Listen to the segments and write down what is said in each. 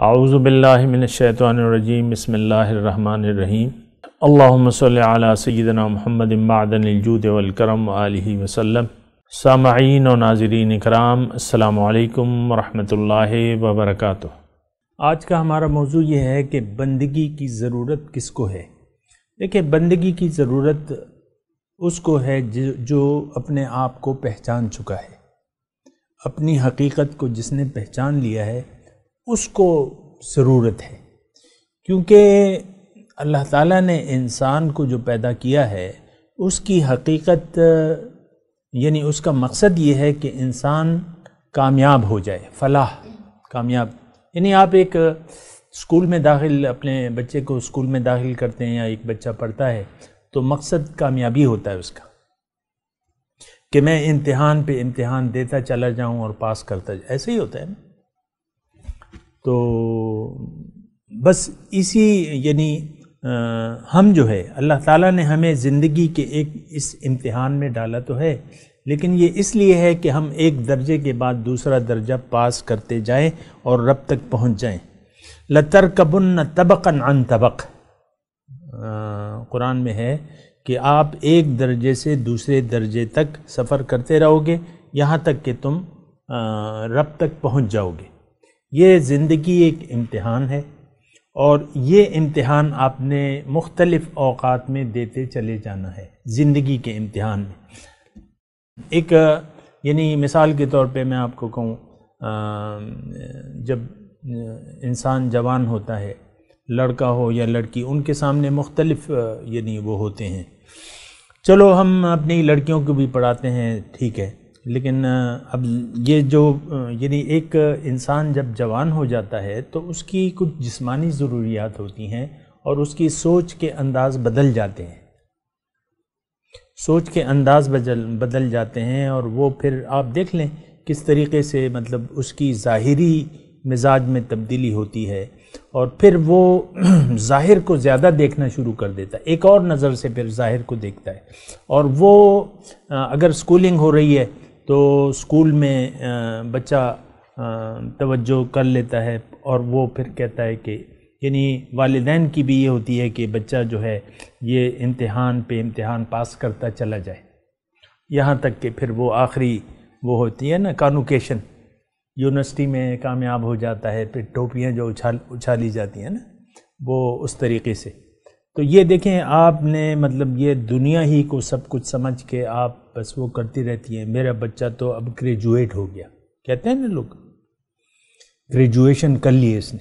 اعوذ باللہ من الشیطان الرجیم بسم اللہ الرحمن الرحیم اللہم صلی علی سیدنا محمد معدن الجود والکرم وآلہ علیہ وسلم سامعین و ناظرین اکرام السلام علیکم ورحمۃ اللہ وبرکاتہ آج کا ہمارا موضوع یہ ہے کہ بندگی کی ضرورت کس کو ہے دیکھیں بندگی کی ضرورت اس کو ہے جو اپنے آپ کو پہچان چکا ہے اپنی حقیقت کو جس نے پہچان لیا ہے اس کو ضرورت ہے کیونکہ اللہ تعالیٰ نے انسان کو جو پیدا کیا ہے اس کی حقیقت یعنی اس کا مقصد یہ ہے کہ انسان کامیاب ہو جائے فلاح کامیاب یعنی آپ ایک اسکول میں داخل اپنے بچے کو اسکول میں داخل کرتے ہیں یا ایک بچہ پڑھتا ہے تو مقصد کامیابی ہوتا ہے اس کا کہ میں امتحان پہ امتحان دیتا چلا جاؤں اور پاس کرتا جاؤں ایسے ہی ہوتا ہے نا تو بس اسی یعنی ہم جو ہے اللہ تعالیٰ نے ہمیں زندگی کے ایک اس امتحان میں ڈالا تو ہے لیکن یہ اس لیے ہے کہ ہم ایک درجے کے بعد دوسرا درجہ پاس کرتے جائیں اور رب تک پہنچ جائیں لتر کبن تبقن ان طبق قرآن میں ہے کہ آپ ایک درجے سے دوسرے درجے تک سفر کرتے رہو گے یہاں تک کہ تم رب تک پہنچ جاؤ گے یہ زندگی ایک امتحان ہے اور یہ امتحان آپ نے مختلف اوقات میں دیتے چلے جانا ہے زندگی کے امتحان میں ایک یعنی مثال کے طور پہ میں آپ کو کہوں جب انسان جوان ہوتا ہے لڑکا ہو یا لڑکی ان کے سامنے مختلف یعنی وہ ہوتے ہیں چلو ہم اپنی لڑکیوں کو بھی پڑھاتے ہیں ٹھیک ہے لیکن اب یہ جو یعنی ایک انسان جب جوان ہو جاتا ہے تو اس کی کچھ جسمانی ضروریات ہوتی ہیں اور اس کی سوچ کے انداز بدل جاتے ہیں سوچ کے انداز بدل جاتے ہیں اور وہ پھر آپ دیکھ لیں کس طریقے سے مطلب اس کی ظاہری مزاج میں تبدیلی ہوتی ہے اور پھر وہ ظاہر کو زیادہ دیکھنا شروع کر دیتا ہے ایک اور نظر سے پھر ظاہر کو دیکھتا ہے اور وہ اگر سکولنگ ہو رہی ہے تو اسکول میں بچہ توجہ کر لیتا ہے اور وہ پھر کہتا ہے کہ یعنی والدین کی بھی یہ ہوتی ہے کہ بچہ جو ہے یہ امتحان پہ امتحان پاس کرتا چلا جائے یہاں تک کہ پھر وہ آخری وہ ہوتی ہے نا کانوکیشن یونیورسٹی میں کامیاب ہو جاتا ہے پھر ٹوپیاں جو اچھال اچھالی جاتی ہیں نا وہ اس طریقے سے تو یہ دیکھیں آپ نے مطلب یہ دنیا ہی کو سب کچھ سمجھ کے آپ بس وہ کرتی رہتی ہیں میرا بچہ تو اب گریجویٹ ہو گیا کہتے ہیں نا لوگ گریجویشن کر لیے اس نے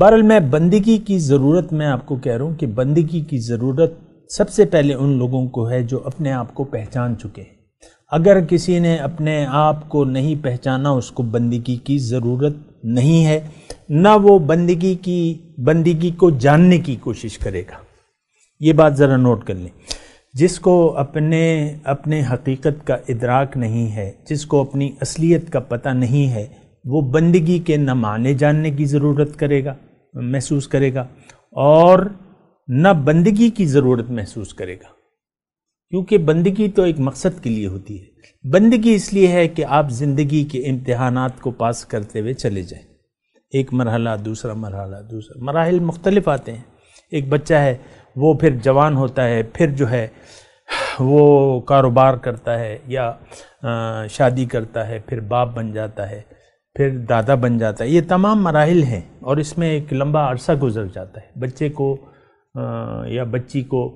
بہرحال میں بندگی کی ضرورت میں آپ کو کہہ رہا ہوں کہ بندگی کی ضرورت سب سے پہلے ان لوگوں کو ہے جو اپنے آپ کو پہچان چکے ہیں اگر کسی نے اپنے آپ کو نہیں پہچانا اس کو بندگی کی ضرورت نہیں ہے نہ وہ بندگی کی بندگی کو جاننے کی کوشش کرے گا یہ بات ذرا نوٹ کر لیں جس کو اپنے اپنے حقیقت کا ادراک نہیں ہے جس کو اپنی اصلیت کا پتہ نہیں ہے وہ بندگی کے نہ معنی جاننے کی ضرورت کرے گا محسوس کرے گا اور نہ بندگی کی ضرورت محسوس کرے گا کیونکہ بندگی تو ایک مقصد کے لیے ہوتی ہے بندگی اس لیے ہے کہ آپ زندگی کے امتحانات کو پاس کرتے ہوئے چلے جائیں ایک مرحلہ دوسرا مرحلہ دوسرا مراحل مختلف آتے ہیں ایک بچہ ہے وہ پھر جوان ہوتا ہے پھر جو ہے وہ کاروبار کرتا ہے یا شادی کرتا ہے پھر باپ بن جاتا ہے پھر دادا بن جاتا ہے یہ تمام مراحل ہیں اور اس میں ایک لمبا عرصہ گزر جاتا ہے بچے کو یا بچی کو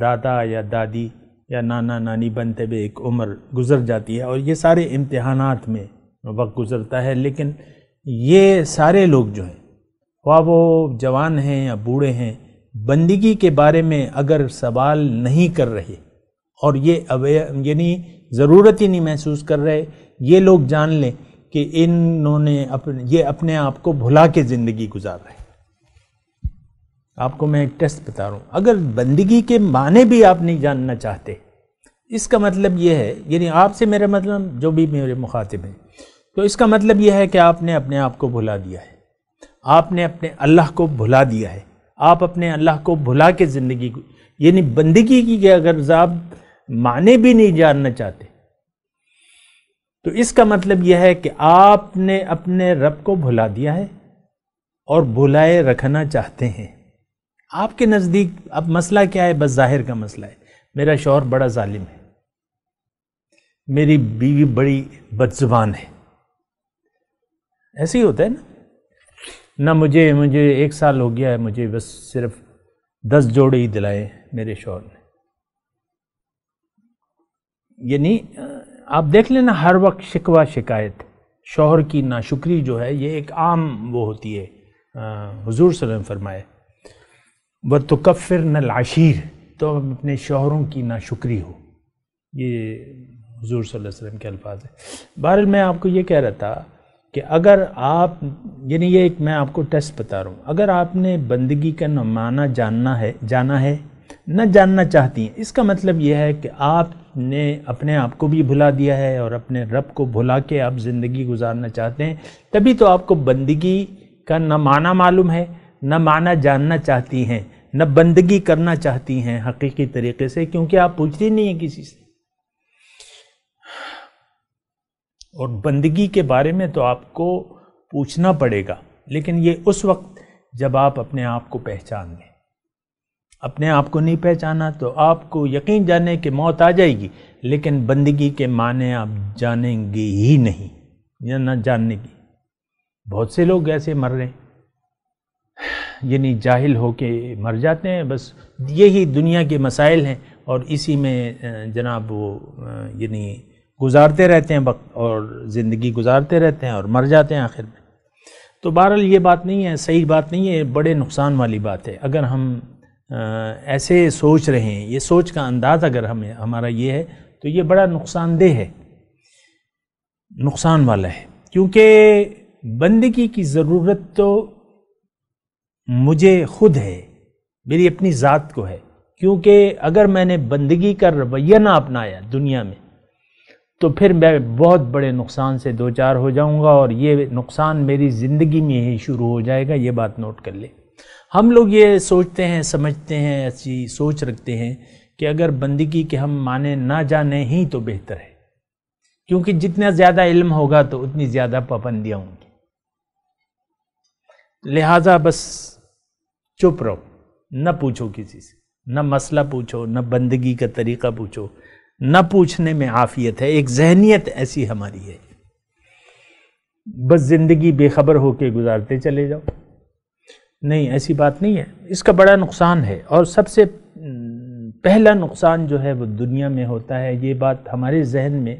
دادا یا دادی یا نانا نانی بنتے ہوئے ایک عمر گزر جاتی ہے اور یہ سارے امتحانات میں وقت گزرتا ہے لیکن یہ سارے لوگ جو ہیں خواہ وہ جوان ہیں یا بوڑھے ہیں بندگی کے بارے میں اگر سوال نہیں کر رہے اور یہ یعنی ضرورت ہی نہیں محسوس کر رہے یہ لوگ جان لیں کہ انہوں نے اپنے یہ اپنے آپ کو بھلا کے زندگی گزار رہے آپ کو میں ایک ٹیسٹ بتا رہا ہوں اگر بندگی کے معنی بھی آپ نہیں جاننا چاہتے اس کا مطلب یہ ہے یعنی آپ سے میرے مطلب جو بھی میرے مخاطب ہیں تو اس کا مطلب یہ ہے کہ آپ نے اپنے آپ کو بھلا دیا ہے آپ نے اپنے اللہ کو بھلا دیا ہے آپ اپنے اللہ کو بھلا کے زندگی کو یعنی بندگی کی اگر آپ معنی بھی نہیں جاننا چاہتے تو اس کا مطلب یہ ہے کہ آپ نے اپنے رب کو بھلا دیا ہے اور بھلائے رکھنا چاہتے ہیں آپ کے نزدیک اب مسئلہ کیا ہے بس ظاہر کا مسئلہ ہے میرا شوہر بڑا ظالم ہے میری بیوی بڑی بد زبان ہے ایسے ہی ہوتا ہے نا نہ مجھے مجھے ایک سال ہو گیا ہے مجھے بس صرف دس جوڑے ہی دلائیں میرے شوہر نے یعنی آپ دیکھ لیں نا ہر وقت شکوہ شکایت شوہر کی ناشکری جو ہے یہ ایک عام وہ ہوتی ہے حضور صلی اللہ علیہ وسلم فرمائے ور توکفر نہ تو اپنے شوہروں کی ناشکری ہو یہ حضور صلی اللہ علیہ وسلم کے الفاظ ہے بہرحال میں آپ کو یہ کہہ رہا تھا کہ اگر آپ یعنی یہ ایک میں آپ کو ٹیسٹ بتا رہا ہوں اگر آپ نے بندگی کا نمانہ جاننا ہے جانا ہے نہ جاننا چاہتی ہیں اس کا مطلب یہ ہے کہ آپ نے اپنے آپ کو بھی بھلا دیا ہے اور اپنے رب کو بھلا کے آپ زندگی گزارنا چاہتے ہیں تبھی تو آپ کو بندگی کا نمانہ معلوم ہے نہ معنی جاننا چاہتی ہیں نہ بندگی کرنا چاہتی ہیں حقیقی طریقے سے کیونکہ آپ پوچھتی نہیں ہیں کسی سے اور بندگی کے بارے میں تو آپ کو پوچھنا پڑے گا لیکن یہ اس وقت جب آپ اپنے آپ کو پہچان گئے اپنے آپ کو نہیں پہچانا تو آپ کو یقین جانے کہ موت آ جائے گی لیکن بندگی کے معنی آپ جانیں گے ہی نہیں یا نہ جاننے کی بہت سے لوگ ایسے مر رہے ہیں یعنی جاہل ہو کے مر جاتے ہیں بس یہی دنیا کے مسائل ہیں اور اسی میں جناب وہ یعنی گزارتے رہتے ہیں اور زندگی گزارتے رہتے ہیں اور مر جاتے ہیں آخر میں تو بہرحال یہ بات نہیں ہے صحیح بات نہیں ہے بڑے نقصان والی بات ہے اگر ہم ایسے سوچ رہے ہیں یہ سوچ کا انداز اگر ہمیں ہمارا یہ ہے تو یہ بڑا نقصان دہ ہے نقصان والا ہے کیونکہ بندگی کی ضرورت تو مجھے خود ہے میری اپنی ذات کو ہے کیونکہ اگر میں نے بندگی کا رویہ نہ اپنایا دنیا میں تو پھر میں بہت بڑے نقصان سے دو چار ہو جاؤں گا اور یہ نقصان میری زندگی میں ہی شروع ہو جائے گا یہ بات نوٹ کر لیں ہم لوگ یہ سوچتے ہیں سمجھتے ہیں ایسی سوچ رکھتے ہیں کہ اگر بندگی کے ہم مانے نہ جانے ہی تو بہتر ہے کیونکہ جتنا زیادہ علم ہوگا تو اتنی زیادہ پابندیاں ہوں گی لہٰذا بس چپ رہو نہ پوچھو کسی سے نہ مسئلہ پوچھو نہ بندگی کا طریقہ پوچھو نہ پوچھنے میں عافیت ہے ایک ذہنیت ایسی ہماری ہے بس زندگی بے خبر ہو کے گزارتے چلے جاؤ نہیں ایسی بات نہیں ہے اس کا بڑا نقصان ہے اور سب سے پہلا نقصان جو ہے وہ دنیا میں ہوتا ہے یہ بات ہمارے ذہن میں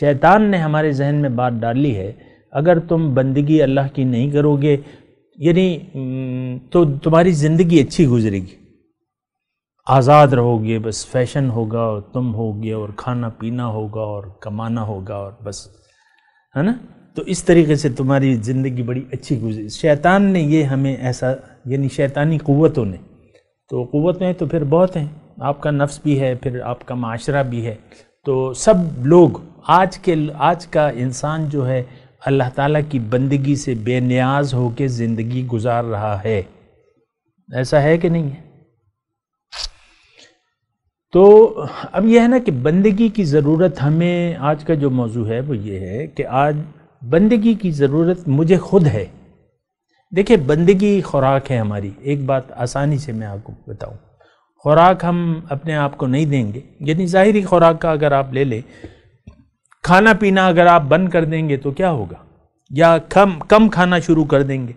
شیطان نے ہمارے ذہن میں بات ڈال لی ہے اگر تم بندگی اللہ کی نہیں کرو گے یعنی تو تمہاری زندگی اچھی گزرے گی آزاد رہو گے بس فیشن ہوگا اور تم ہوگے اور کھانا پینا ہوگا اور کمانا ہوگا اور بس ہے نا تو اس طریقے سے تمہاری زندگی بڑی اچھی گزری شیطان نے یہ ہمیں ایسا یعنی شیطانی قوتوں نے تو قوتیں تو پھر بہت ہیں آپ کا نفس بھی ہے پھر آپ کا معاشرہ بھی ہے تو سب لوگ آج کے آج کا انسان جو ہے اللہ تعالیٰ کی بندگی سے بے نیاز ہو کے زندگی گزار رہا ہے ایسا ہے کہ نہیں ہے تو اب یہ ہے نا کہ بندگی کی ضرورت ہمیں آج کا جو موضوع ہے وہ یہ ہے کہ آج بندگی کی ضرورت مجھے خود ہے دیکھیں بندگی خوراک ہے ہماری ایک بات آسانی سے میں آپ کو بتاؤں خوراک ہم اپنے آپ کو نہیں دیں گے یعنی ظاہری خوراک کا اگر آپ لے لیں کھانا پینا اگر آپ بند کر دیں گے تو کیا ہوگا یا کم کم کھانا شروع کر دیں گے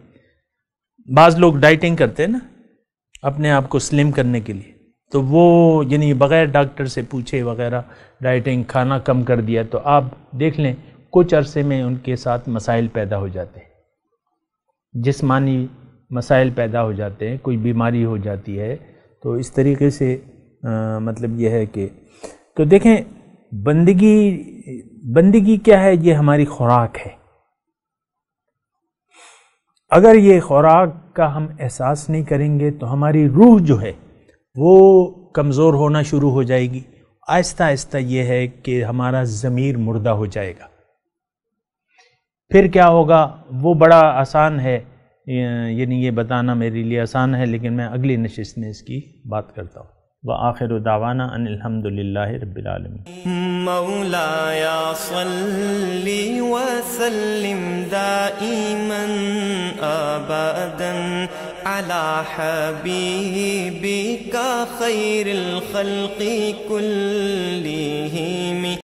بعض لوگ ڈائٹنگ کرتے ہیں نا اپنے آپ کو سلم کرنے کے لیے تو وہ یعنی بغیر ڈاکٹر سے پوچھے وغیرہ ڈائٹنگ کھانا کم کر دیا تو آپ دیکھ لیں کچھ عرصے میں ان کے ساتھ مسائل پیدا ہو جاتے ہیں جسمانی مسائل پیدا ہو جاتے ہیں کوئی بیماری ہو جاتی ہے تو اس طریقے سے مطلب یہ ہے کہ تو دیکھیں بندگی بندگی کیا ہے یہ ہماری خوراک ہے اگر یہ خوراک کا ہم احساس نہیں کریں گے تو ہماری روح جو ہے وہ کمزور ہونا شروع ہو جائے گی آہستہ آہستہ یہ ہے کہ ہمارا ضمیر مردہ ہو جائے گا پھر کیا ہوگا وہ بڑا آسان ہے یعنی یہ بتانا میرے لیے آسان ہے لیکن میں اگلی نشست میں اس کی بات کرتا ہوں وآخر دعوانا أن الحمد لله رب العالمين مولايا صلي وسلم دائما أبدا على حبيبك خير الخلق كلهم